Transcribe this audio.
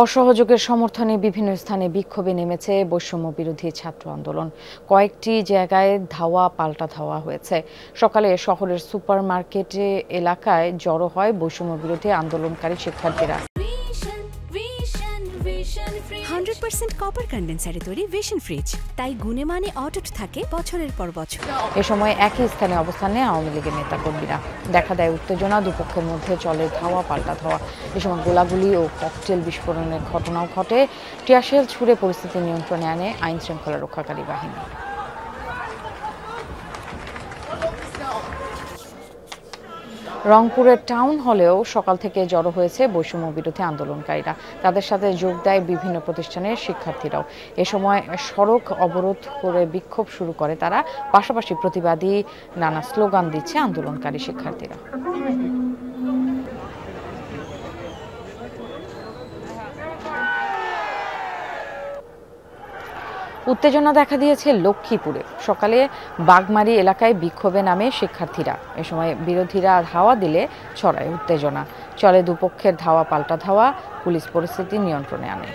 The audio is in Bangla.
অসহযোগের সমর্থনে বিভিন্ন স্থানে বিক্ষোভে নেমেছে বৈষম্য বিরোধী ছাত্র আন্দোলন কয়েকটি জায়গায় ধাওয়া পাল্টা ধাওয়া হয়েছে সকালে শহরের সুপার মার্কেটে এলাকায় জড়ো হয় বৈষম্য বিরোধী আন্দোলনকারী শিক্ষার্থীরা হান্ড্রেড পার্সেন্ট কপার কন্ডেন্সারে তৈরি ভিশন ফ্রিজ তাই গুণে মানে অটুট থাকে বছরের পর বছর এ সময় একই স্থানে অবস্থানে আওয়ামী লীগের নেতা কর্মীরা দেখা দেয় উত্তেজনা দুপক্ষের মধ্যে চলে ধাওয়া পাল্টা ধাওয়া এ সময় গোলাগুলি ও ককটেল বিস্ফোরণের ঘটনাও ঘটে টিয়াশেল ছুড়ে পরিস্থিতি নিয়ন্ত্রণে আনে আইন শৃঙ্খলা রক্ষাকারী বাহিনী রংপুরের টাউন হলেও সকাল থেকে জড়ো হয়েছে বৈষম্য বিরোধী আন্দোলনকারীরা তাদের সাথে যোগ দেয় বিভিন্ন প্রতিষ্ঠানের শিক্ষার্থীরাও এ সময় সড়ক অবরোধ করে বিক্ষোভ শুরু করে তারা পাশাপাশি প্রতিবাদী নানা স্লোগান দিচ্ছে আন্দোলনকারী শিক্ষার্থীরা উত্তেজনা দেখা দিয়েছে লক্ষ্মীপুরে সকালে বাগমারি এলাকায় বিক্ষোভে নামে শিক্ষার্থীরা এ সময় বিরোধীরা ধাওয়া দিলে ছড়ায় উত্তেজনা চলে দুপক্ষের ধাওয়া পাল্টা ধাওয়া পুলিশ পরিস্থিতি নিয়ন্ত্রণে আনে